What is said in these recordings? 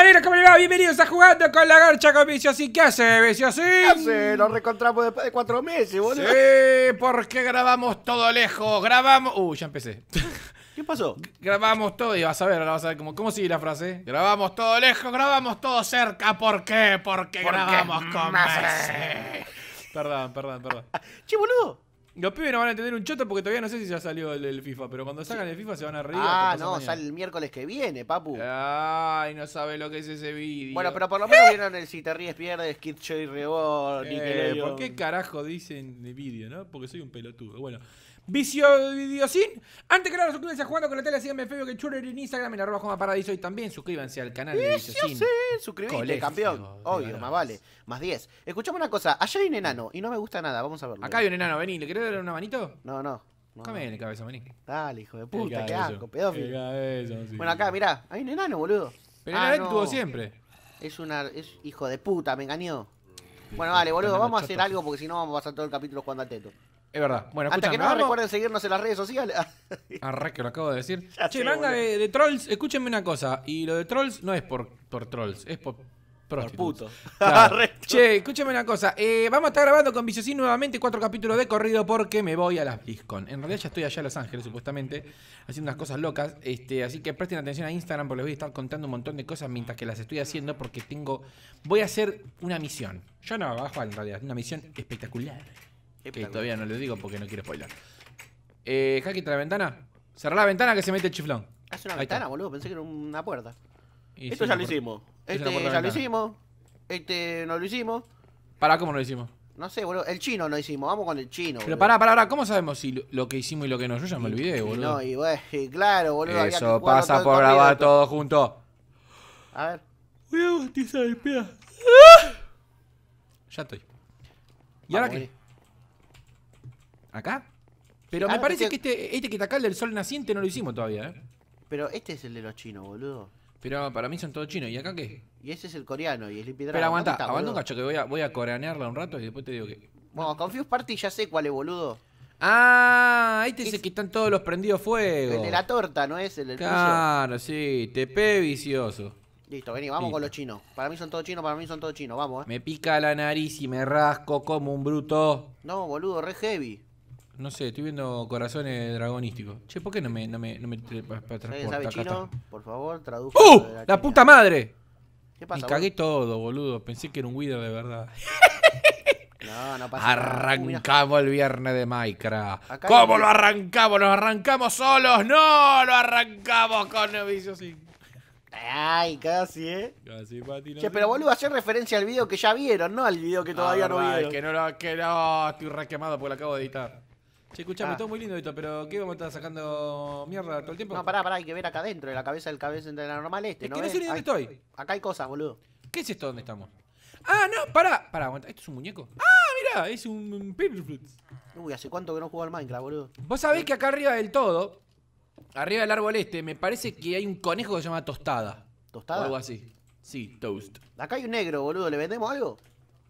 Caballeros, va? bienvenidos a Jugando con la Garcha con Así ¿Qué hace, Viciosín? ¿Qué hace? Nos reencontramos después de cuatro meses, boludo. Sí, porque grabamos todo lejos. Grabamos... uh, ya empecé. ¿Qué pasó? Grabamos todo, y vas a ver, ahora vas a ver cómo, cómo sigue la frase. Grabamos todo lejos, grabamos todo cerca. ¿Por qué? Porque grabamos con Messi. Perdón, perdón, perdón. che, boludo. Los pibes no van a tener un choto porque todavía no sé si ya salió el, del FIFA, pero cuando salgan el FIFA se van a reír. Ah, no, sale el miércoles que viene, papu. Ay, no sabe lo que es ese vídeo. Bueno, pero por lo menos vieron el Si te ríes pierdes, Kid y Reborn, eh, ¿Por qué carajo dicen de vídeo, no? Porque soy un pelotudo. Bueno, Vicio Videocin. Antes que nada, suscríbanse Jugando con la Tele, síganme en Facebook, en Twitter, en Instagram, en arroba Paradiso. Y también suscríbanse al canal de Sin. Sí, suscríbete, campeón. Obvio, más vale. Más 10. Escuchame una cosa. Allá hay un enano y no me gusta nada. Vamos a verlo. Acá hay un enano. Vení, ¿le querés dar una manito? No, no. no. la cabeza, vení. Dale, hijo de puta, qué asco, pedófilo. Bueno, acá, mirá, hay un enano, boludo. Pero ah, el tuvo siempre. Es una. hijo de puta, me engañó. Bueno, vale, boludo, vamos a hacer algo porque si no vamos a pasar todo el capítulo jugando al teto. Es verdad. Bueno, Hasta que no recuerden seguirnos en las redes sociales. Arre, que lo acabo de decir. che, manga de, trolls, escúchenme una cosa. Y lo de trolls no es por, por trolls, es por. Por puto. che, escúchenme una cosa. Eh, vamos a estar grabando con Viciosín nuevamente cuatro capítulos de corrido porque me voy a las BlizzCon. En realidad ya estoy allá en Los Ángeles, supuestamente, haciendo unas cosas locas. Este, así que presten atención a Instagram porque les voy a estar contando un montón de cosas mientras que las estoy haciendo porque tengo. Voy a hacer una misión. Yo no, bajo en realidad. Una misión espectacular. Que todavía no lo digo porque no quiero spoiler. Eh, trae la ventana. Cerrá la ventana que se mete el chiflón. Es una ventana, boludo. Pensé que era una puerta. Esto este, ya lo hicimos. Este ya lo hicimos. Este no lo hicimos. ¿Para ¿cómo no lo hicimos? No sé, boludo. El chino no hicimos. Vamos con el chino. Pero para pará, pará, pará. ¿Cómo sabemos si lo, que hicimos y lo que no? Yo ya me olvidé, boludo. No, y bueno, claro, boludo. Eso pasa por grabar todo junto. A ver. Voy a bautizar el pedazo. Ah. Ya estoy. ¿Y ahora qué? ¿Acá? Pero me ah, parece que, este, este, que está acá, el del sol naciente, no lo hicimos todavía, ¿eh? Pero este es el de los chinos, boludo. Pero para mí son todos chinos. ¿Y acá qué? Y ese es el coreano y el Limpid Pero aguanta, aguanta un cacho que voy a, voy a coreanearla un rato y después te digo que. Bueno, Confuse Party ya sé cuál es, boludo. Ah, este es, el que están todos los prendidos fuego. El de la torta, ¿no es? El del Claro, sí, TP vicioso. Listo, vení, vamos con los chinos. Para mí son todos chinos, para mí son todos chinos, vamos, eh. Me pica la nariz y me rasco como un bruto. No, boludo, re heavy no sé, estoy viendo corazones dragonísticos. Che, ¿por qué no me, no me, no me transporta? acá? Por favor, traduzca. ¡Uh! ¡La puta madre! ¿Qué pasa? Me cagué todo, boludo. Pensé que era un Wither de verdad. No, no pasa Arrancamos el viernes de Minecraft. ¿Cómo lo arrancamos? ¿Nos arrancamos solos? ¡No! ¡Lo arrancamos con Novicio sin... Ay, casi, ¿eh? Casi, Pati. che, pero boludo, hacer referencia al video que ya vieron, no al video que todavía ah, no vieron. Que no, lo, que no, estoy re porque lo acabo de editar. Che, escuchame, me ah. todo muy lindo esto, pero ¿qué vamos a estar sacando mierda todo el tiempo? No, pará, pará, hay que ver acá adentro, de la cabeza del cabeza entre la normal este. Es que no sé ni dónde estoy. Acá hay cosas, boludo. ¿Qué es esto donde estamos? Ah, no, pará, pará, aguanta. ¿Esto es un muñeco? ¡Ah, mirá! Es un, Uy, ¿hace cuánto que no juego al Minecraft, boludo? Vos sabés que acá arriba del todo, arriba del árbol este, me parece que hay un conejo que se llama Tostada. ¿Tostada? algo así. Sí, Toast. Acá hay un negro, boludo, ¿le vendemos algo?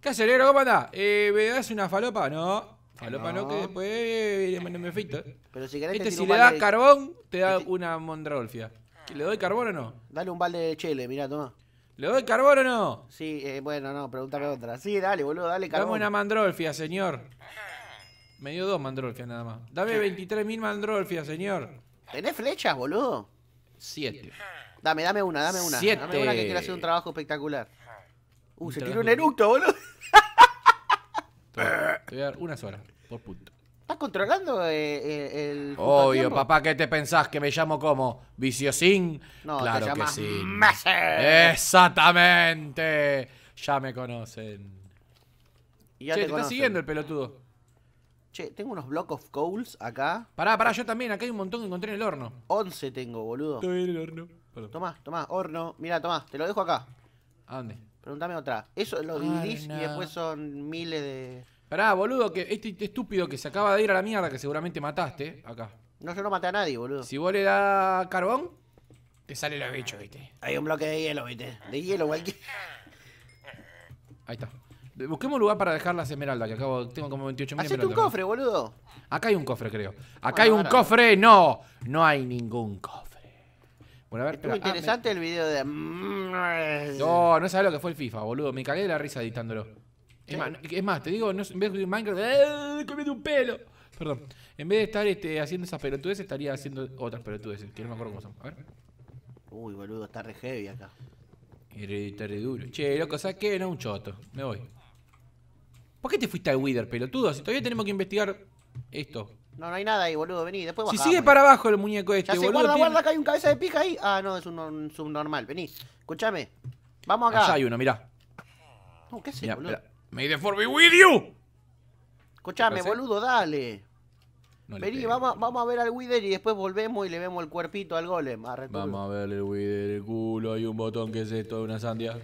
¿Qué hace, el negro? ¿Cómo anda? Eh, ¿Me das una falopa? No. A lo que después me, Pero si Este, si le das carbón, te da este una mandrolfia. ¿Le doy carbón o no? Dale un balde de chele, mirá, toma. ¿Le doy carbón o no? Sí, eh, bueno, no, pregúntame otra. Sí, dale, boludo, dale carbón. Dame una mandrolfia, señor. Me dio dos mandrolfias nada más. Dame 23.000 mandrolfias, señor. ¿Tenés flechas, boludo? Siete. Dame, dame una, dame una. Siete. Dame una que quiero hacer un trabajo espectacular. Uh, se tiró un eructo, boludo. Te voy a dar una sola, por punto. ¿Estás controlando eh, eh, el. Obvio, papá, ¿qué te pensás? ¿Que me llamo como? ¿Viciosín? No, claro que sí. Exactamente. Ya me conocen. Y che, te, está siguiendo el pelotudo. Che, tengo unos block of coals acá. Pará, pará, yo también. Acá hay un montón que encontré en el horno. 11 tengo, boludo. Estoy en el horno. Perdón. Tomá, horno. Mira, tomá, te lo dejo acá. ¿A dónde? Preguntame otra. Eso lo ah, dividís y después son miles de. Esperá, boludo, que este estúpido que se acaba de ir a la mierda, que seguramente mataste acá. No, yo no maté a nadie, boludo. Si vos le das carbón, te sale el bichos, viste. Hay un bloque de hielo, viste. De hielo, cualquier. Ahí está. Busquemos un lugar para dejar las esmeraldas, que acabo, tengo como 28 mil un cofre, boludo. Acá hay un cofre, creo. Acá hay un cofre, no. No hay ningún cofre. Bueno, a ver, interesante el video de. No, no sabes lo que fue el FIFA, boludo. Me cagué de la risa editándolo. Es más, te digo, en vez de Minecraft, un pelo! Perdón. En vez de estar este, haciendo esas pelotudes, estaría haciendo otras pelotudes. que no me acuerdo cómo son. A ver. Uy, boludo, está re heavy acá. Está re duro. Che, loco, ¿sabes qué? No, un choto. Me voy. ¿Por qué te fuiste al Wither, pelotudo? Si todavía tenemos que investigar esto. No, no hay nada ahí, boludo. Vení, después bajamos. Si sigue para abajo el muñeco este, boludo. guarda, guarda, que hay un cabeza de pija ahí. Ah, no, es un, subnormal. Vení, escúchame. Vamos acá. Allá hay uno, mirá. No, ¿qué es boludo? ¡Me the be with you. Escúchame, boludo, dale. Vení, vamos, a ver al Wither y después volvemos y le vemos el cuerpito al golem. vamos a ver el Wither, el culo, hay un botón que es esto de una sandia.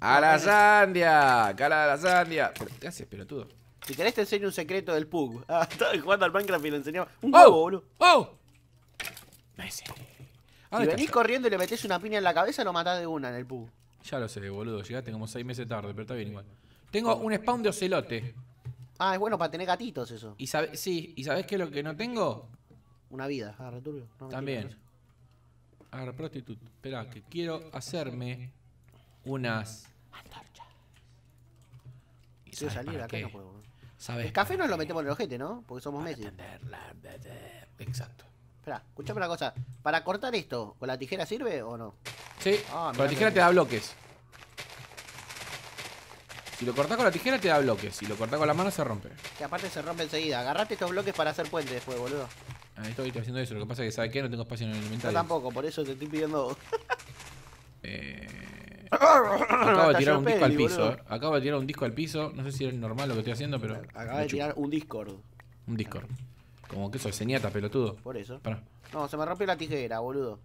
¡A la sandia! ¡Cara a la sandia! Cala a la sandia qué haces, pelotudo? Si querés te enseño un secreto del Pug. Ah, estaba jugando al Minecraft y le enseñaba. Un oh, huevo, oh, boludo. ¡Oh! Si venís corriendo y le metes una piña en la cabeza, lo matás de una en el Pug. Ya lo sé, boludo. Llegaste como seis meses tarde, pero está bien igual. Tengo un spawn de ocelote. Ah, es bueno para tener gatitos eso. ¿Y sí, ¿y sabés qué es lo que no tengo? Una vida, agarra turbio. No También. Agarra prostituta. Esperá, que quiero hacerme unas antorchas. Quiero salir acá, qué? no puedo. ¿Sabes? El café nos lo metemos en el ojete, ¿no? Porque somos Messi. Exacto. Espera, escuchame una cosa. ¿Para cortar esto, con la tijera sirve o no? Sí. Ah, con la tijera te da bloques. Si lo cortás con la tijera te da bloques. Si lo cortás con la mano se rompe. Que aparte se rompe enseguida. Agarrate estos bloques para hacer puentes después, boludo. Ah, estoy haciendo eso. Lo que pasa es que, ¿sabes qué? No tengo espacio en el inventario. Yo tampoco, por eso te estoy pidiendo. eh. Acabo de tirar un disco al piso. Acaba eh. Acabo de tirar un disco al piso. No sé si es normal lo que estoy haciendo, pero. Acaba de tirar un Discord. Un Discord. Como que soy señata, pelotudo. Por eso. No, se me rompió la tijera, boludo.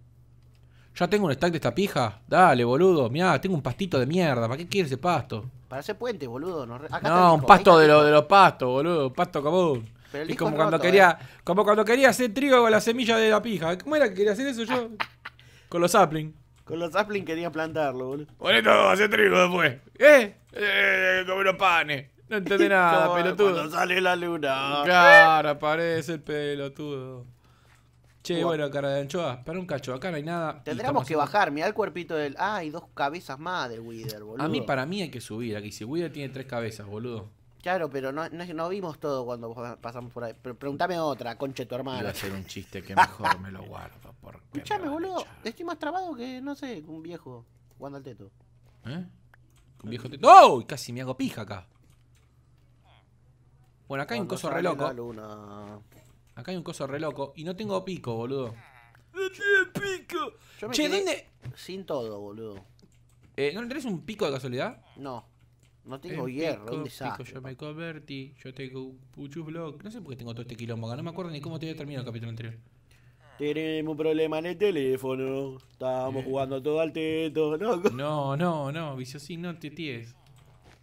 Ya tengo un stack de esta pija. Dale, boludo. Mirá, tengo un pastito de mierda. ¿Para qué quiere ese pasto? Para hacer puente, boludo. no, un pasto de, de los pastos, boludo. Pasto común. Es como cuando quería. Eh. Como cuando quería hacer trigo con la semilla de la pija. ¿Cómo era que quería hacer eso yo? con los sapling. Con los saplings quería plantarlo, boludo. Bonito, hace trigo después. ¿Eh? Eh, eh come unos panes. No entendí nada, no, pelotudo. Cuando sale la luna. Claro, aparece el pelotudo. Che, bueno, cara de anchoa, para un cacho, acá no hay nada. Tendríamos que bajar, mirá el cuerpito del. Ah, hay dos cabezas más de Wither, boludo. A mí, para mí, hay que subir. Aquí si Wither tiene tres cabezas, boludo. Claro, pero no, no, vimos todo cuando pasamos por ahí. Preguntame otra, conche tu hermano. Voy a hacer un chiste que mejor me lo guardo. Escuchame, boludo. Estoy más trabado que, no sé, un viejo jugando al teto. ¿Eh? ¿Un viejo teto? ¡Oh! Casi me hago pija acá. Bueno, acá hay un coso re loco. Acá hay un coso re loco. Y no tengo pico, boludo. ¡No tiene pico! che, ¿dónde? Sin todo, boludo. Eh, ¿No le tenés un pico de casualidad? No. No tengo hierro, ¿dónde un yo me convertí, yo tengo puchu Blog. No sé por qué tengo todo este quilombo acá, no me acuerdo ni cómo te había terminado el capítulo anterior. Tenemos un problema en el teléfono, estábamos eh. jugando todo al teto, ¿no? No, no, no, Viciosín, no te ties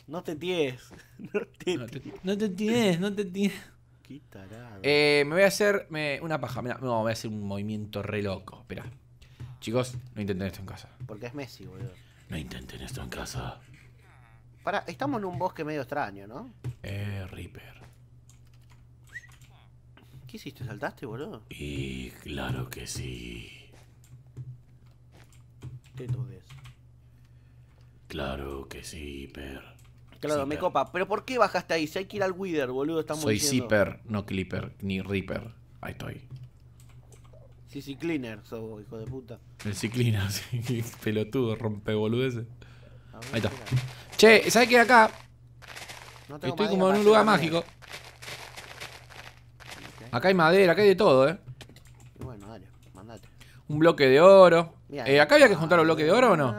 No te ties No te, ties no te ties, no te Eh, me voy a hacer una paja. Mirá, no, me voy a hacer un movimiento re loco. Espera. Chicos, no intenten esto en casa. Porque es Messi, boludo. No intenten esto en casa estamos en un bosque medio extraño, ¿no? Eh, Reaper. ¿Qué hiciste? ¿Saltaste, boludo? Y claro que sí. ¿Qué dudes? Claro que sí, Per. Claro, mi me copa. ¿Pero por qué bajaste ahí? Si hay que ir al Wither, boludo, estamos Soy Zipper, no Clipper, ni Reaper. Ahí estoy. Sí, sí, Cleaner, hijo de puta. El cleaner, sí, pelotudo, rompe ese Ahí está. Che, ¿sabes qué? Acá estoy como en un lugar mágico. Acá hay madera, acá hay de todo, ¿eh? bueno, dale, mandate. Un bloque de oro. eh, ¿Acá había que juntar los bloques de oro o no?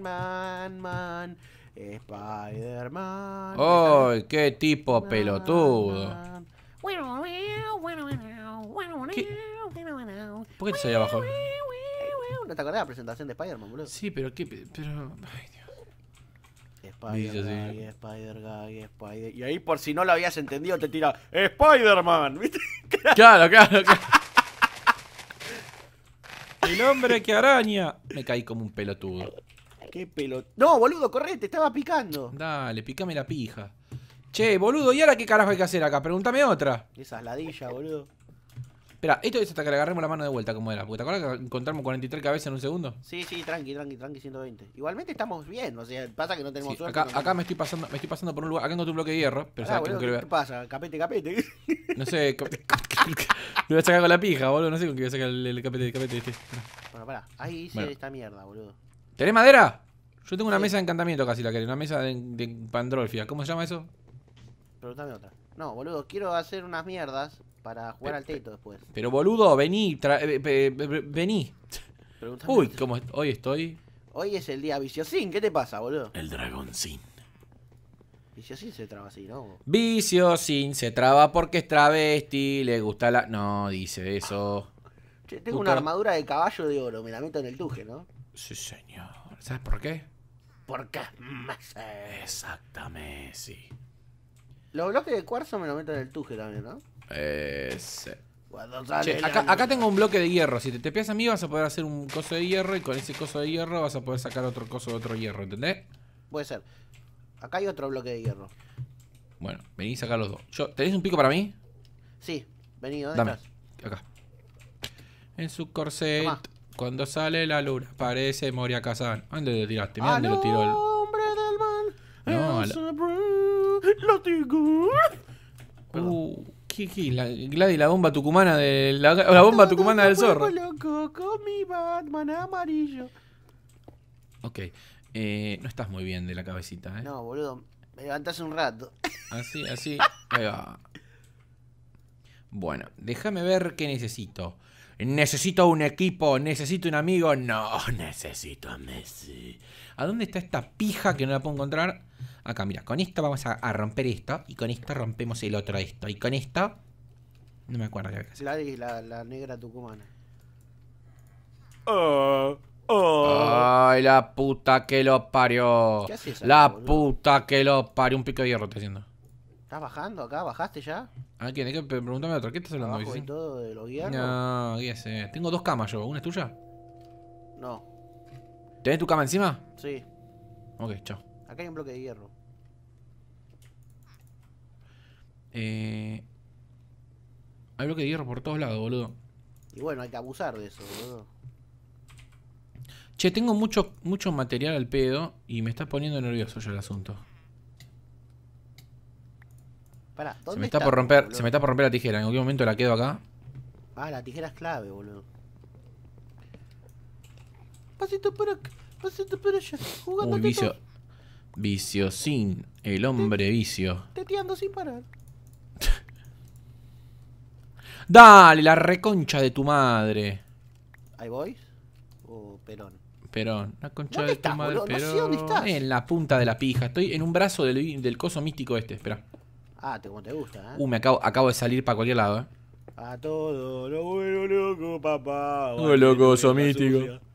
Man, man, Spider-Man. ¡Ay, qué tipo pelotudo! Bueno ¿Por qué te salía abajo? No te acordás de la presentación de Spider-Man, boludo. Sí, pero qué. Pero. Spider-Guy, Spider-Guy, Spider. Y ahí, por si no lo habías entendido, te tira Spider-Man. Claro, claro, claro. El hombre que araña. Me caí como un pelotudo. Qué pelotudo. No, boludo, correte, estaba picando. Dale, picame la pija. Che, boludo, ¿y ahora qué carajo hay que hacer acá? Pregúntame otra. Esas ladillas, boludo. Espera, esto es hasta que le agarremos la mano de vuelta, como era. Porque te acuerdas que encontramos 43 cabezas en un segundo. Sí, sí, tranqui, tranqui, tranqui, 120. Igualmente estamos bien, o sea, pasa que no tenemos suerte. Acá, acá me estoy pasando, me estoy pasando por un lugar, acá tengo tu bloque de hierro, pero ah, sabes boludo, ¿Qué pasa? Capete, capete. No sé, voy a sacar con la pija, boludo, no sé con qué voy a sacar el, capete, el capete este. Bueno, pará, ahí hice esta mierda, boludo. ¿Tenés madera? Yo tengo una mesa de encantamiento casi la querés, una mesa de, de pandrolfia. ¿Cómo se llama eso? Pregúntame otra. No, boludo, quiero hacer unas mierdas para jugar al teto después. Pero boludo, vení, eh, vení. Uy, cómo hoy estoy. Hoy es el día Viciosín, ¿qué te pasa, boludo? El Dragoncín. Viciosín se traba así, ¿no? Viciosín se traba porque es travesti, le gusta la... No, dice eso. Che, tengo una armadura de caballo de oro, me la meto en el tuje, ¿no? Sí, señor. ¿Sabes por qué? Porque Exactamente, sí. Los bloques de cuarzo me lo meten en el tuje también, ¿no? Ese. Eh, acá, tengo un bloque de hierro. Si te piensas a mí, vas a poder hacer un coso de hierro. Y con ese coso de hierro vas a poder sacar otro coso de otro hierro. ¿Entendés? Puede ser. Acá hay otro bloque de hierro. Bueno, vení y sacá los dos. Yo, ¿Tenés un pico para mí? Sí, vení, ¿dónde Acá. En su corset, cuando sale la luna, parece Moria Kazan. ¿Dónde lo tiraste? dónde lo tiró el. Hombre del no, lo tengo! Uh, ¿qué, La, la bomba tucumana de la, bomba tucumana del zorro. loco mi Batman amarillo. Ok. Eh, no estás muy bien de la cabecita, ¿eh? No, boludo. Me levantás un rato. Así, así. Bueno, déjame ver qué necesito. Necesito un equipo, necesito un amigo. No, necesito a Messi. ¿A dónde está esta pija que no la puedo encontrar? acá, mira, con esto vamos a, romper esto, y con esto rompemos el otro esto, y con esto... No me acuerdo qué es La, negra tucumana. Oh, oh. Ay, la puta que lo parió. ¿Qué haces la puta que lo parió. Un pico de hierro te haciendo. ¿Estás bajando acá? ¿Bajaste ya? Ah, ¿quién? que preguntarme otro. ¿Qué estás hablando, Abajo No, Tengo dos camas yo. ¿Una es tuya? No. ¿Tenés tu cama encima? Sí. Ok, chao. Acá hay un bloque de hierro. Eh, hay bloque de hierro por todos lados, boludo. Y bueno, hay que abusar de eso, boludo. Che, tengo mucho, mucho material al pedo y me está poniendo nervioso ya el asunto. se me está, por romper, se me está por romper la tijera. En algún momento la quedo acá. Ah, la tijera es clave, boludo. Pasito para acá, pasito para allá. Jugando Uy, vicio, Vicio sin, el hombre vicio. Teteando sin parar. Dale, la reconcha de tu madre. ¿Ahí voy? ¿O Perón? Perón, la concha de tu madre. Perón. dónde estás. En la punta de la pija. Estoy en un brazo del, del coso místico este, espera. Ah, te, como te gusta, ¿eh? Uh, me acabo, acabo de salir para cualquier lado, eh. A todo lo bueno, loco, papá. Lo loco, místico. místico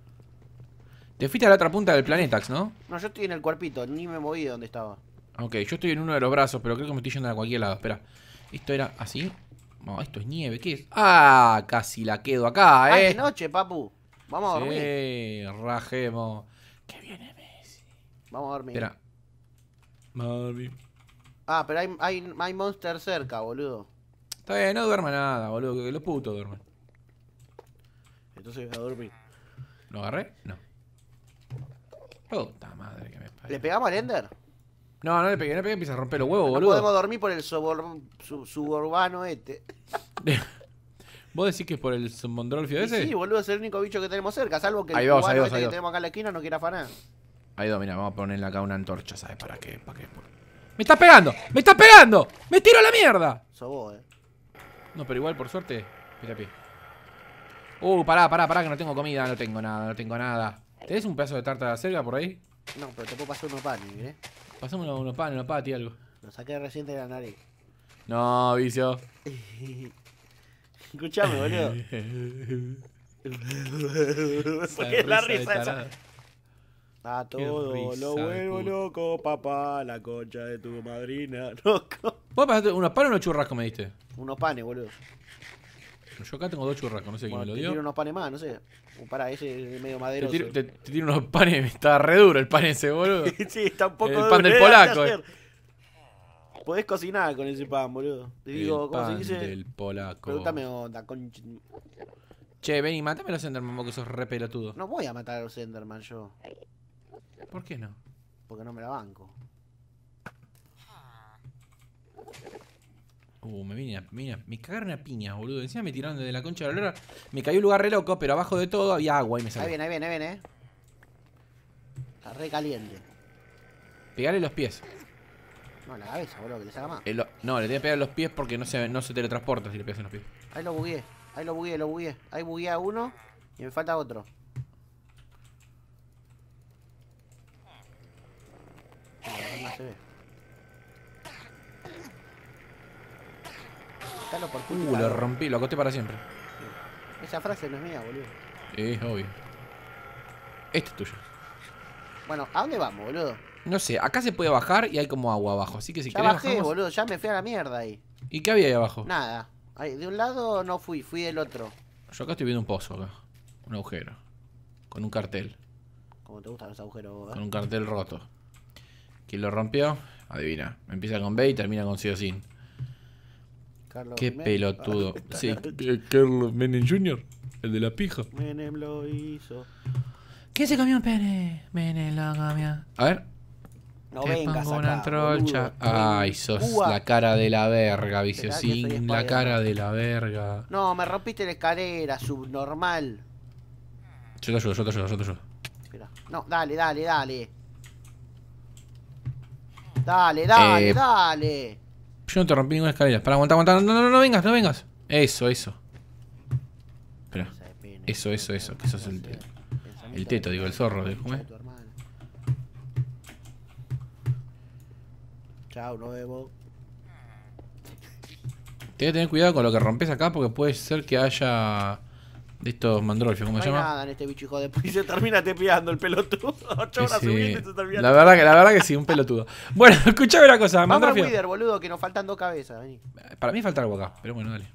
te fuiste a la otra punta del planetax, ¿no? No, yo estoy en el cuerpito, ni me moví de donde estaba. Ok, yo estoy en uno de los brazos, pero creo que me estoy yendo a cualquier lado. Espera, ¿esto era así? No, esto es nieve, ¿qué es? Ah, casi la quedo acá, eh. noche, papu. Vamos a dormir. Sí, rajemos. ¿Qué viene Messi. Vamos a dormir. Espera. Vamos a dormir. Ah, pero hay, hay, hay monster cerca, boludo. Está bien, no duerma nada, boludo, que los putos duermen Entonces voy a dormir. ¿Lo agarré? No. Puta madre que me ¿Le pegamos al Ender? No, no le pegué, no le pegué, empieza a romper los huevos, no boludo. podemos dormir por el suburbano este. ¿Vos decís que es por el Mondrolfio ese? sí, boludo, es el único bicho que tenemos cerca, salvo que el Ahí vamos, ahí este que tenemos acá en la esquina no quiera afanar. Ahí dos, mira, vamos a ponerle acá una antorcha, ¿sabes para qué? ¿Para qué? ¡Me estás pegando! ¡Me estás pegando! ¡Me tiro a la mierda! Sobo, vos, eh. No, pero igual, por suerte, mira pie. Uh, pará, pará, pará, que no tengo comida, no tengo nada, no tengo nada. ¿Tenés un pedazo de tarta de acelga por ahí? No, pero te puedo pasar unos panes, ¿eh? Pasamos unos, panes, unos pati, algo. Lo saqué recién de la nariz. No, vicio. Escuchame, boludo. ¿Por la risa esa? A todo lo vuelvo loco, papá, la concha de tu madrina, loco. ¿Vos pasaste unos panes o unos churrascos me diste? Unos panes, boludo. Yo acá tengo dos churrascos, no sé quién me lo dio. Quiero unos panes más, no sé para ese medio madero. Te, tiene unos panes, está re duro el pan ese, boludo. sí, está un poco El pan del ¿eh? polaco. Eh. Podés cocinar con ese pan, boludo. Te digo, ¿cómo se dice? Del polaco. Pregúntame onda, Che, ven y matame a los Enderman, vos que sos re pelotudo. No voy a matar a los Enderman yo. ¿Por qué no? Porque no me la banco. Uh, me vine, mira, me cagaron a piña, boludo. Encima me tiraron desde la concha de la lora. Me cayó un lugar re loco, pero abajo de todo había agua y me salió. Ahí viene, ahí viene, ahí viene, eh. Está re caliente. Pegale los pies. No, la cabeza, boludo, que le saca más. no, le tiene que pegar los pies porque no se, no se teletransporta si le pegas en los pies. Ahí lo bugué, ahí lo bugué, lo bugué. Ahí bugué a uno y me falta otro. Ah. no se ve. Uh, lo eh. rompí, lo acosté para siempre. Esa frase no es mía, boludo. Es obvio. Este es tuyo. Bueno, ¿a dónde vamos, boludo? No sé, acá se puede bajar y hay como agua abajo, así que si ya bajé, boludo, ya me fui a la mierda ahí. ¿Y qué había ahí abajo? Nada. de un lado no fui, fui del otro. Yo acá estoy viendo un pozo acá. Un agujero. Con un cartel. Como te gustan los agujeros, ¿eh? Con un cartel roto. ¿Quién lo rompió? Adivina. Empieza con B y termina con sí o sin. Carlos Qué pelotudo. sí. Carlos Menem Jr., el de la pija. Menem lo hizo. ¿Qué se camión pene? Menem la A ver. No Te vengas pongo acá, una Ay, sos la cara de la verga, Viciosín. La cara de la verga. No, me rompiste la escalera, subnormal. Yo te ayudo, yo te ayudo, yo te ayudo. No, dale, dale, dale. Dale, dale, eh, dale. Yo no te rompí ninguna escalera. Para, aguantar, aguanta. No, no, no, vengas, no vengas. Eso, eso. Espera. Eso, eso, eso. Que eso es el, el teto, digo, el zorro. De, Chao, nuevo. Tienes que tener cuidado con lo que rompes acá porque puede ser que haya de estos mandrolfios, ¿cómo se llama? nada en este bicho hijo de y se termina tepeando el pelotudo. La verdad, que, la verdad que sí, un pelotudo. Bueno, escuchame una cosa, Vamos mandrolfio. Vamos boludo, que nos faltan dos cabezas, Para mí falta algo acá, pero bueno, dale.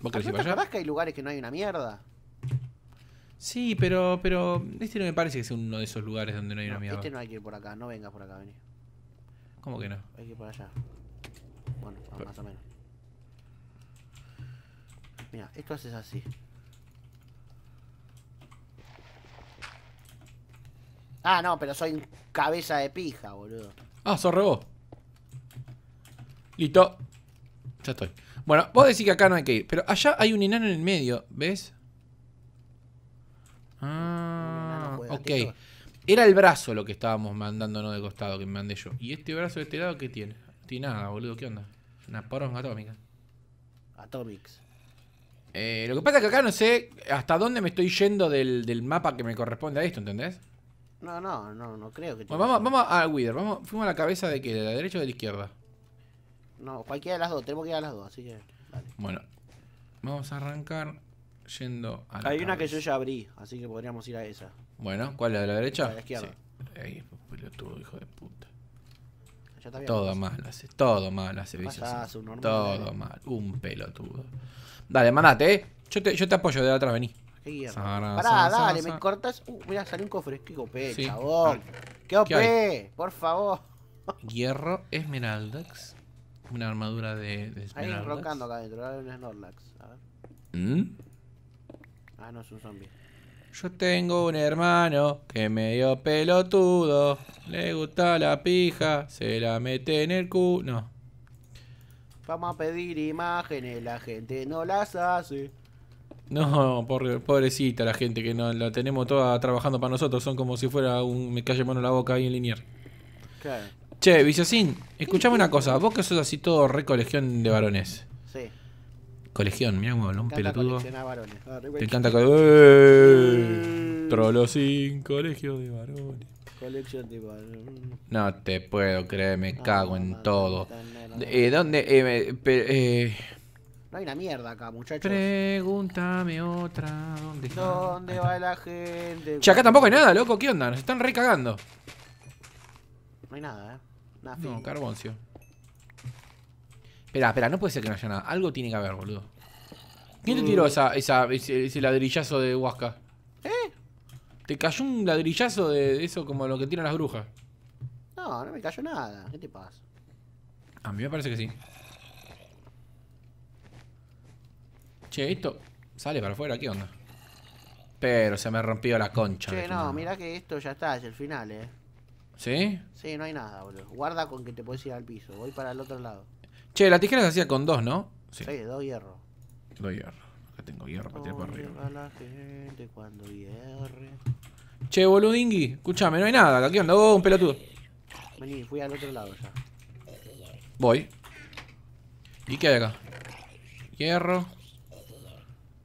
¿Vos querés ir para allá? que hay lugares que no hay una mierda? Sí, pero, pero este no me parece que sea uno de esos lugares donde no hay una mierda. Este no hay que ir por acá, no vengas por acá, vení. ¿Cómo que no? Hay que ir por allá. Bueno, más o menos. Mira, esto haces así. Ah, no, pero soy cabeza de pija, boludo. Ah, sos Listo. Ya estoy. Bueno, vos decís que acá no hay que ir. Pero allá hay un enano en el medio, ¿ves? Ah, ok. Era el brazo lo que estábamos mandándonos de costado, que me mandé yo. ¿Y este brazo de este lado qué tiene? tiene nada, boludo. ¿Qué onda? Una poronga atómica. Atomics. Eh, lo que pasa es que acá no sé hasta dónde me estoy yendo del mapa que me corresponde a esto, ¿entendés? No, no, no, no creo que... Bueno, vamos, vamos a Wither, vamos, fuimos a la cabeza de que, de la derecha o de la izquierda. No, cualquiera de las dos, tenemos que ir a las dos, así que... Bueno, vamos a arrancar yendo a la Hay una que yo ya abrí, así que podríamos ir a esa. Bueno, ¿cuál? es ¿La de la derecha? La de la izquierda. Ahí, este pelotudo, hijo de puta. todo mal hace, todo mal hace, Todo mal, un pelotudo. Dale, mandate, eh. Yo te, yo te apoyo de atrás, vení hierro. Pará, dale, me cortas. Uh, mirá, salió un cofre. Qué copé, sí. Qué OP, por favor. Hierro, esmeraldax. Una armadura de, de esmeraldax. Hay acá adentro, ver un Snorlax. A ver. ¿Mm? Ah, no, es un zombie. Yo tengo un hermano que medio pelotudo. Le gusta la pija, se la mete en el culo. No. Vamos a pedir imágenes, la gente no las hace. No, pobrecita la gente que no la tenemos toda trabajando para nosotros. Son como si fuera un me calle mano la boca ahí en Linier. Claro. Che, Viciosín, escuchame una cosa. Vos que sos así todo re colegión de varones. Sí. Colegión, mira cómo un pelotudo. Ah, te encanta colegio de varones colegio de varones. No te puedo creer, me ah, cago en todo. Eh, ¿Dónde? Eh, eh, no hay una mierda acá, muchachos. Pregúntame otra. ¿Dónde, ¿Dónde va la gente? Che, acá tampoco hay nada, loco. ¿Qué onda? Nos están recagando. No hay nada, eh. Nada no, carboncio. Espera, espera, no puede ser que no haya nada. Algo tiene que haber, boludo. ¿Quién te mm. tiró esa, esa, ese, ese, ladrillazo de Huasca? ¿Eh? Te cayó un ladrillazo de eso como lo que tiran las brujas. No, no me cayó nada. ¿Qué te pasa? A mí me parece que sí. Che, esto sale para afuera, ¿qué onda? Pero se me rompió la concha. Che, no, mirá que esto ya está, es el final, eh. ¿Sí? Sí, no hay nada, boludo. Guarda con que te puedes ir al piso. Voy para el otro lado. Che, la tijera se hacía con dos, ¿no? Sí, dos hierro. Dos hierro. Acá tengo hierro para tirar para arriba. la gente cuando hierre. Che, boludingui, escúchame, no hay nada. ¿Qué onda? Oh, un pelotudo. Vení, fui al otro lado ya. Voy. ¿Y qué hay acá? Hierro.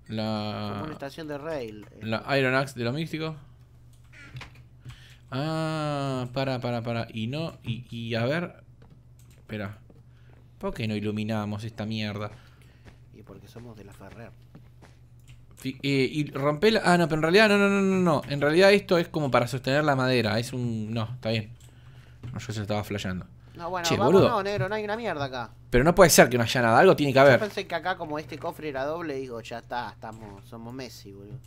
La. estación de rail. Eh. La Iron Axe de lo místico. Ah, para, para, para. Y no. Y, y a ver. Espera. ¿Por qué no iluminamos esta mierda? Y porque somos de la Ferrer. Eh, y rompe la... Ah, no, pero en realidad no, no, no, no, no. En realidad esto es como para sostener la madera. Es un... No, está bien. yo se estaba flasheando. No, bueno, no vamos, no, negro, no hay una mierda acá. Pero no puede ser que no haya nada, algo tiene que haber. Yo pensé que acá, como este cofre era doble, digo, ya está, estamos, somos Messi, boludo.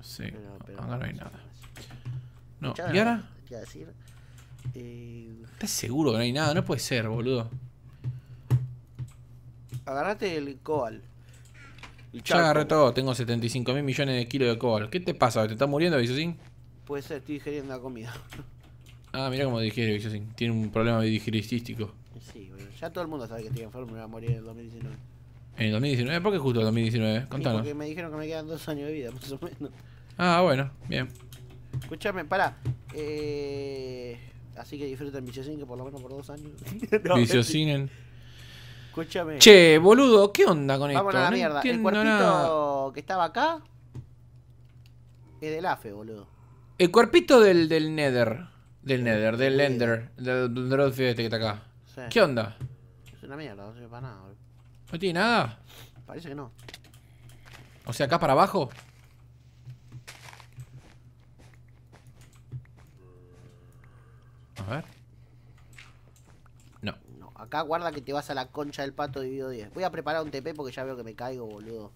Sí, pero, no hay nada. No, ¿y ahora? Eh, ¿Estás seguro que no hay nada? No puede ser, boludo. Agarrate el cobal. ya agarré todo, tengo 75 mil millones de kilos de cobal. ¿Qué te pasa? ¿Te estás muriendo, así? Puede ser, estoy digeriendo la comida. Ah, mira cómo digiere Viciosin. Tiene un problema digeristístico. Sí, bueno, ya todo el mundo sabe que estoy enfermo y me voy a morir en el 2019. ¿En el 2019? ¿Por qué justo el 2019? Contanos. porque me dijeron que me quedan dos años de vida, más o menos. Ah, bueno, bien. Escúchame, pará. Eh, así que disfruten Viciosin, que por lo menos por dos años. no, Escúchame. Che, boludo, ¿qué onda con Vamos esto? A la mierda. El cuerpito que estaba acá es del AFE, boludo. El cuerpito del, del Nether. Del Nether, del Ender, del Drop este que está acá. ¿Qué onda? Es una mierda, no sirve para nada. ¿No tiene nada? Parece que no. O sea, acá para abajo. A ver. No. No, acá guarda que te vas a la concha del pato dividido 10. Voy a preparar un TP porque ya veo que me caigo, boludo.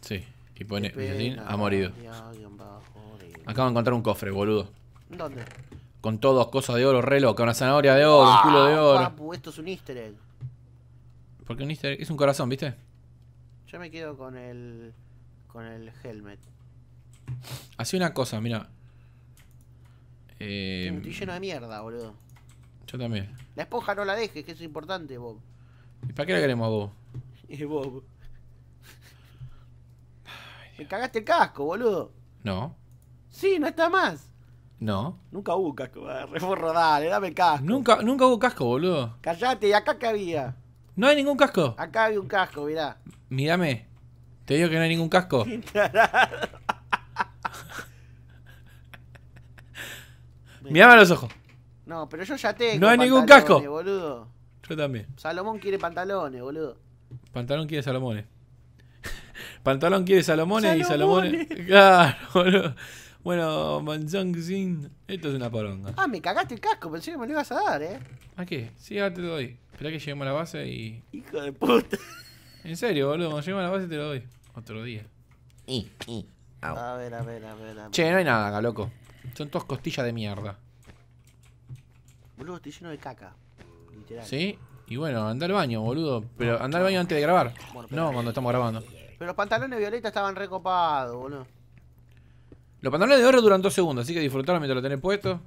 Sí. Y pone ha morido. Acá Acabo de encontrar un cofre, boludo. ¿Dónde? con todos cosas de oro, reloj, con una zanahoria de oro, un ah, culo de oro. Papu, esto es un easter egg. Porque un easter egg? Es un corazón, ¿viste? Yo me quedo con el. con el helmet. Hacía una cosa, mira. Eh, Estoy lleno de mierda, boludo. Yo también. La esponja no la dejes, que eso es importante, Bob. ¿Y para qué la queremos a Bob? ¿Y eh, Bob. me cagaste el casco, boludo. No. Sí, no está más. No. Nunca hubo casco. Reforro, dale, eh, dame casco. Nunca, nunca hubo casco, boludo. Callate, ¿y acá qué había? No hay ningún casco. Acá había un casco, mirá. Mírame. Te digo que no hay ningún casco. Mírame a los ojos. No, pero yo ya tengo. No hay ningún casco. Boludo. Yo también. Salomón quiere pantalones, boludo. Pantalón quiere Salomones. Pantalón quiere Salomones, y Salomones. Claro, bueno, Manzang Xin, esto es una poronga. Ah, me cagaste el casco, pensé que me lo ibas a dar, ¿eh? ¿A qué? Sí, ahora te lo doy. Espera que lleguemos a la base y. Hijo de puta. En serio, boludo, cuando lleguemos a la base te lo doy. Otro día. Y, y. A ver, a ver, a ver, Che, no hay nada acá, loco. Son todas costillas de mierda. Boludo, estoy lleno de caca. Literal. ¿Sí? Y bueno, anda al baño, boludo. Pero anda al baño antes de grabar. no, cuando estamos grabando. Pero los pantalones violetas estaban recopados, boludo. Los pantalones de oro duran dos segundos, así que disfrutalo mientras lo tenés puesto.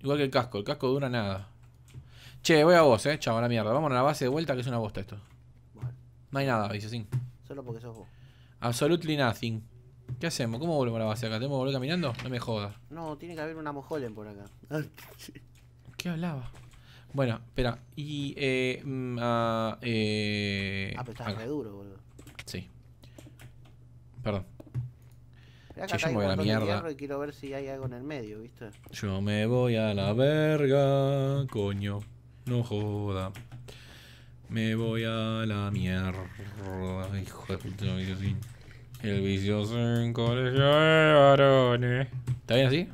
Igual que el casco, el casco dura nada. Che, voy a vos, eh, chaval, la mierda. Vamos a la base de vuelta que es una bosta esto. No hay nada, dice sin. Solo porque sos vos. Absolutely nothing. ¿Qué hacemos? ¿Cómo volvemos a la base acá? ¿Tenemos que volver caminando? No me jodas. No, tiene que haber una mojolen por acá. ¿Qué hablaba? Bueno, espera. Y, eh. Mm, ah, eh ah, pero estás re duro, boludo. Sí. Perdón. Che, yo me voy a la mierda. Y quiero ver si hay algo en el medio, ¿viste? Yo me voy a la verga, coño. No joda. Me voy a la mierda, hijo de puta. El vicioso en colegio de varones. ¿Está bien así?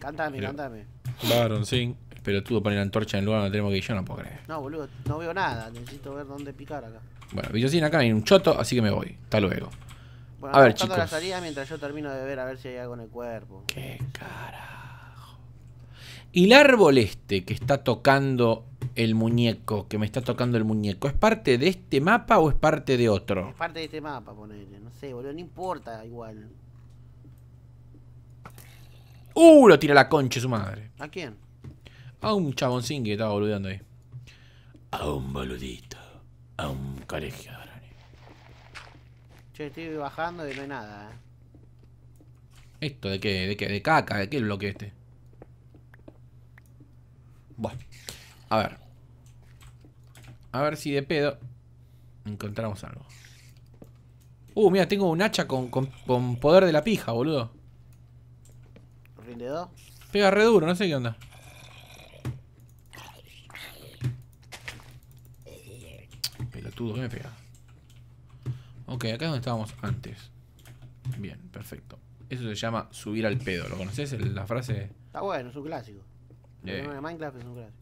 Cántame, cantame. Claro, sí. Pero tú pones la antorcha en el lugar donde tenemos que ir, yo no puedo creer. No, boludo, no veo nada. Necesito ver dónde picar acá. Bueno, vicioso acá hay un choto, así que me voy. Hasta luego a ver, chicos. mientras yo termino de ver a ver si hay algo en el cuerpo. Qué carajo. Y el árbol este que está tocando el muñeco, que me está tocando el muñeco, ¿es parte de este mapa o es parte de otro? Es parte de este mapa, ponele. No sé, boludo, no importa igual. ¡Uh! Lo tira la concha su madre. ¿A quién? A un chaboncín que estaba boludeando ahí. A un boludito. A un colegio estoy bajando y no hay nada. Eh. ¿Esto de qué? ¿De qué? ¿De caca? ¿De qué el bloque este? Bueno, a ver. A ver si de pedo encontramos algo. Uh, mira, tengo un hacha con, poder de la pija, boludo. ¿Rinde dos? Pega re duro, no sé qué onda. Pelotudo, ¿qué me pega? Ok, acá es donde estábamos antes. Bien, perfecto. Eso se llama subir al pedo. ¿Lo conoces la frase? Está bueno, es un clásico. El eh, de Minecraft es un clásico.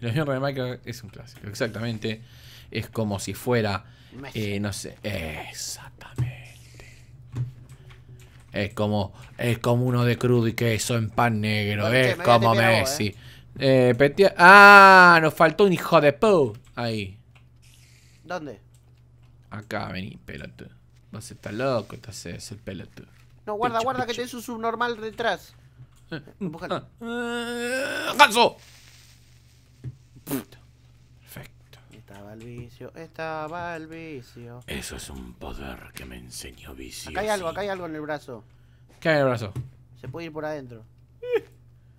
El avión de Minecraft es un clásico, exactamente. Es como si fuera. Eh, no sé. Exactamente. Es como, es como uno de crudo y queso en pan negro. es como Messi. eh. eh ah, nos faltó un hijo de Pooh. Ahí. ¿Dónde? Acá, vení, pelotudo. se estás loco, estás ese el pelotudo. No, guarda, guarda, que tenés un subnormal detrás. Eh, ah, eh, Perfecto. Estaba el vicio, estaba el vicio. Eso es un poder que me enseñó vicio. Acá hay algo, acá hay algo en el brazo. ¿Qué hay en el brazo? Se puede ir por adentro.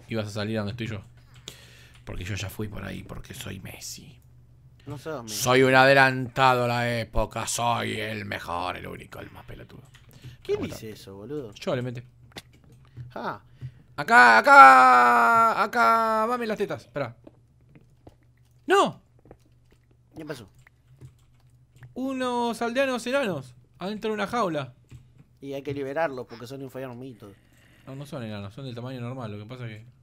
¿Ibas a salir a donde estoy yo. Porque yo ya fui por ahí, porque soy Messi soy un adelantado a la época, soy el mejor, el único, el más pelotudo. ¿Quién dice eso, boludo? Yo le metí. Ah. Acá, acá, acá, mami las tetas, espera. ¡No! ¿Qué pasó? Unos aldeanos enanos adentro de una jaula. Y hay que liberarlos porque son un mitos. No, no son enanos, son del tamaño normal, lo que pasa es que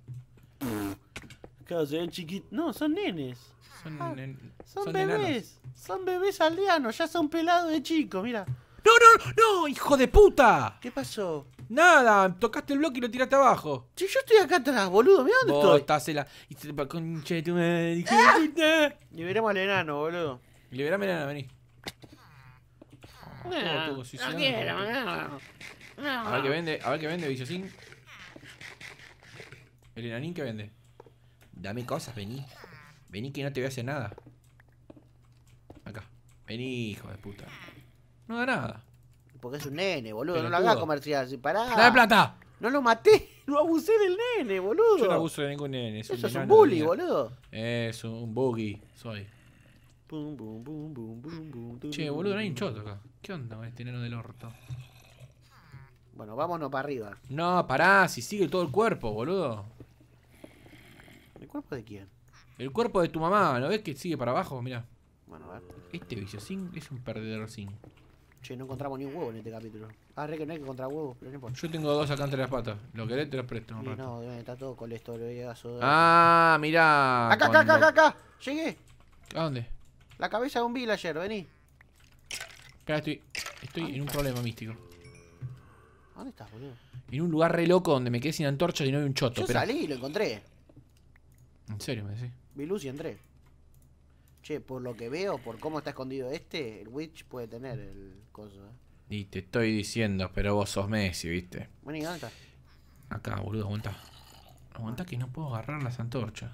no, son nenes. Son, ah, bebés. Son bebés aldeanos, ya son pelados de chicos, mira. ¡No, no, no! ¡Hijo de puta! ¿Qué pasó? Nada, tocaste el bloque y lo tiraste abajo. Si yo estoy acá atrás, boludo, mira dónde estoy. Estás en la. ¡Ah! Liberemos al enano, boludo. Liberame al enano, vení. Ah, oh, no, A ver qué vende, a ver qué vende sin El enanín qué vende. Dame cosas, vení. Vení que no te voy a hacer nada. Acá. Vení, hijo de puta. No da nada. Porque es un nene, boludo. no lo hagas comercial. Si pará. ¡Dame plata! No lo maté. No abusé del nene, boludo. Yo no abuso de ningún nene. Es Eso un es un bully, boludo. Es un buggy. soy. Bum, bum, bum, che, boludo, no hay un choto acá. ¿Qué onda con este neno del orto? Bueno, vámonos para arriba. No, pará, si sigue todo el cuerpo, boludo cuerpo de quién? El cuerpo de tu mamá, ¿no ves que sigue para abajo? Mira. Bueno, a ver. Este sin es un perdedor sin. Che, no encontramos ni un huevo en este capítulo. Ah, re que no hay que encontrar huevos, pero no importa. Yo tengo dos acá entre las patas. Lo querés, te los presto. Un rato. No, está todo colesterol, Ah, mirá. Acá, acá, acá, acá, Llegué. ¿A dónde? La cabeza de un villager, vení. Acá estoy. Estoy en un problema místico. ¿Dónde estás, boludo? En un lugar re loco donde me quedé sin antorcha y no hay un choto. Yo salí y lo encontré. ¿En serio me decís? y André. Che, por lo que veo, por cómo está escondido este, el Witch puede tener el coso. ¿eh? Y te estoy diciendo, pero vos sos Messi, ¿viste? Bueno, ¿y Acá, boludo, aguanta. Aguanta que no puedo agarrar las antorchas.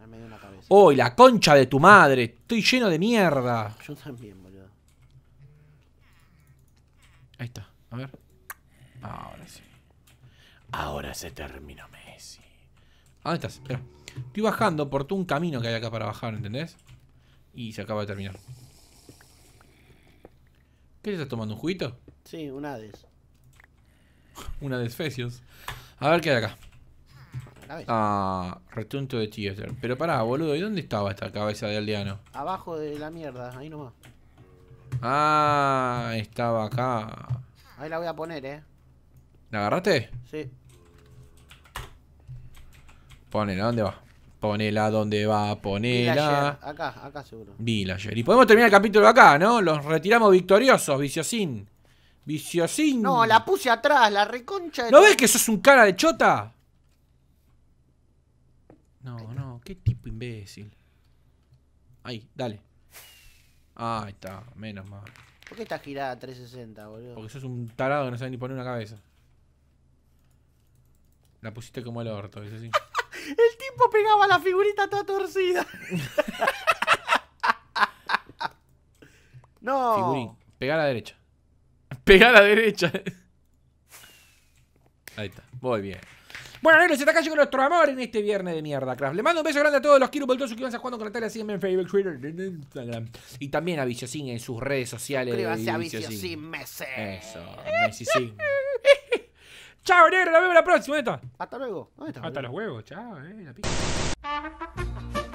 Ah, me dio una cabeza. la concha de tu madre! Estoy lleno de mierda. Yo también, boludo. Ahí está, a ver. Ahora sí. Ahora se terminó, Messi dónde ah, estás? Estoy bajando por todo un camino que hay acá para bajar, ¿entendés? Y se acaba de terminar. ¿Qué estás tomando? ¿Un juguito? Sí, una Hades. una de desfecios. A ver qué hay acá. Ah, retunto de Chester. Pero pará, boludo, ¿y dónde estaba esta cabeza de aldeano? Abajo de la mierda, ahí nomás. Ah, estaba acá. Ahí la voy a poner, eh. ¿La agarraste? Sí. Ponela, ¿dónde va? Ponela, ¿dónde va? Ponela. Acá, acá seguro. Villager. Y podemos terminar el capítulo acá, ¿no? Los retiramos victoriosos, Viciosín. Viciosín. No, la puse atrás, la reconcha de. ¿No ves que sos un cara de chota? No, no, qué tipo imbécil. Ahí, dale. Ah, ahí está, menos mal. ¿Por qué está girada 360, boludo? Porque sos un tarado que no sabe ni poner una cabeza. La pusiste como el orto, es así. El tipo pegaba la figurita toda torcida. no. Figurín. Pega a la derecha. Pega a la derecha. Ahí está. Muy bien. Bueno, se se está cayendo nuestro amor en este viernes de mierda, Craft. Le mando un beso grande a todos los quiero por que van a jugando con Natalia. Sígueme en Facebook, Twitter, Instagram. Y también a Viciosín en sus redes sociales. Suscríbase a Viciosín, Messi. Eso, Messi Chao, negro, nos vemos la próxima. ¿Dónde está? Hasta luego. Hasta los huevos, chao, eh, la pica.